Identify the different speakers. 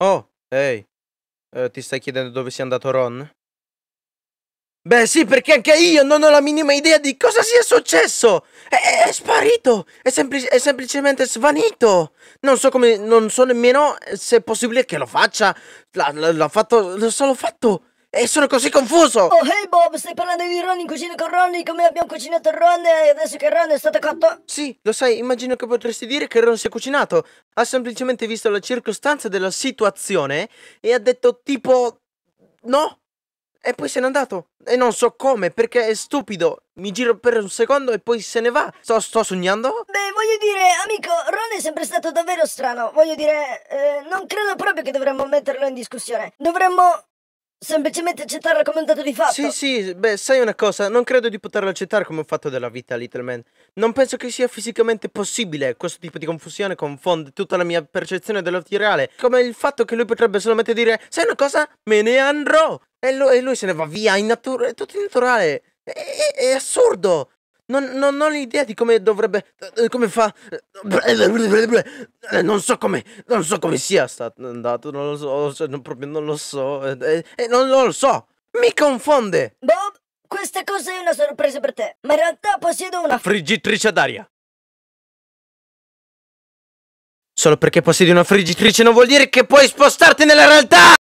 Speaker 1: Oh, ehi. Eh, ti stai chiedendo dove sia andato Ron? Beh sì, perché anche io non ho la minima idea di cosa sia successo! È, è sparito! È, sempli è, semplicemente svanito! Non so come... non so nemmeno se è possibile che lo faccia! L'ha fatto... l'ho solo fatto! E sono così confuso! Oh,
Speaker 2: hey Bob, stai parlando di Ron in cucina con Ron, come abbiamo cucinato Ron e adesso che Ron è stato cotto? Sì, lo sai, immagino che potresti
Speaker 1: dire che Ron si è cucinato. Ha semplicemente visto la circostanza della situazione e ha detto tipo... No! E poi se n'è andato. E non so come, perché è stupido. Mi giro per un secondo e poi se ne va. Sto, sto sognando?
Speaker 2: Beh, voglio dire, amico, Ron è sempre stato davvero strano. Voglio dire, eh, non credo proprio che dovremmo metterlo in discussione. Dovremmo semplicemente accettare un dato di fatto. Sì,
Speaker 1: sì, beh, sai una cosa, non credo di poterlo accettare come un fatto della vita, Little Man. Non penso che sia fisicamente possibile. Questo tipo di confusione confonde tutta la mia percezione della reale. Come il fatto che lui potrebbe solamente dire, sai una cosa, me ne andrò. E lui, e lui se ne va via, in natura. è tutto innaturale. È, è, è assurdo. Non, non, non ho idea di come dovrebbe. Eh, come fa. Eh, non so come. Non so come sia stato andato, non lo so, cioè, non, proprio non lo so. E, eh, e non, non lo so! Mi confonde!
Speaker 2: Bob, questa cosa è una sorpresa per te, ma in realtà possiedo una. Friggitrice d'aria! Solo perché possiedi una friggitrice non vuol dire che puoi spostarti nella realtà!